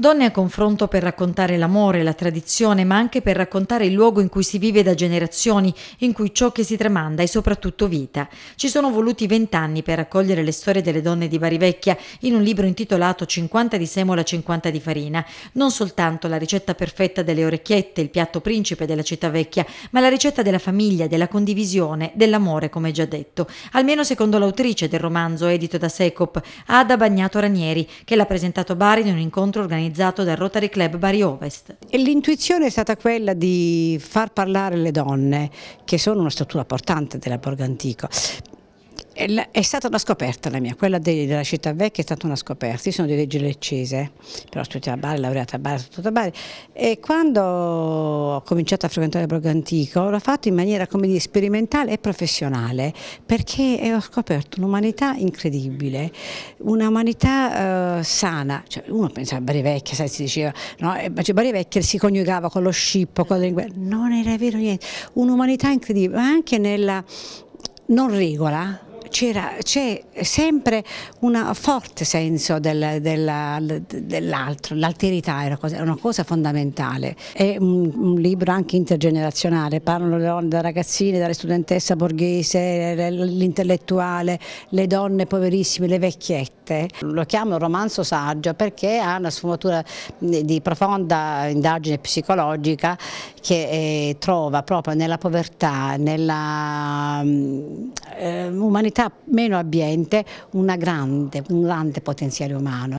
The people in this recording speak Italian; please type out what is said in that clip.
Donne a confronto per raccontare l'amore, la tradizione, ma anche per raccontare il luogo in cui si vive da generazioni, in cui ciò che si tramanda è soprattutto vita. Ci sono voluti vent'anni per raccogliere le storie delle donne di Barivecchia in un libro intitolato 50 di semola, 50 di farina. Non soltanto la ricetta perfetta delle orecchiette, il piatto principe della città vecchia, ma la ricetta della famiglia, della condivisione, dell'amore, come già detto. Almeno secondo l'autrice del romanzo edito da Secop, Ada Bagnato Ranieri, che l'ha presentato a Bari in un incontro organizzato organizzato dal Rotary Club Bari Ovest. L'intuizione è stata quella di far parlare le donne, che sono una struttura portante della Borgo Antico, è stata una scoperta la mia, quella della città vecchia è stata una scoperta, io sono di legge leccese, però studiata a Bari, laureata a Bari, tutto a Bari e quando ho cominciato a frequentare il Borgo Antico l'ho fatto in maniera come di sperimentale e professionale perché eh, ho scoperto un'umanità incredibile, un'umanità eh, sana, cioè, uno pensava a Bari Vecchia, sai, si diceva, no? Eh, cioè, Bari Vecchia si coniugava con lo scippo, con la lingua, non era vero niente, un'umanità incredibile, ma anche nella non regola, c'è sempre un forte senso del, dell'altro, l'alterità è, una, una cosa, fondamentale. È un, un libro anche intergenerazionale, parlano le donne da ragazzine, dalle studentesse borghese, l'intellettuale, le donne poverissime, le vecchiette forte. Lo chiamo un romanzo saggio perché ha una sfumatura di profonda indagine psicologica che eh, trova proprio nella povertà, nella eh, umanità meno abbiente una grande, un grande potenziale umano.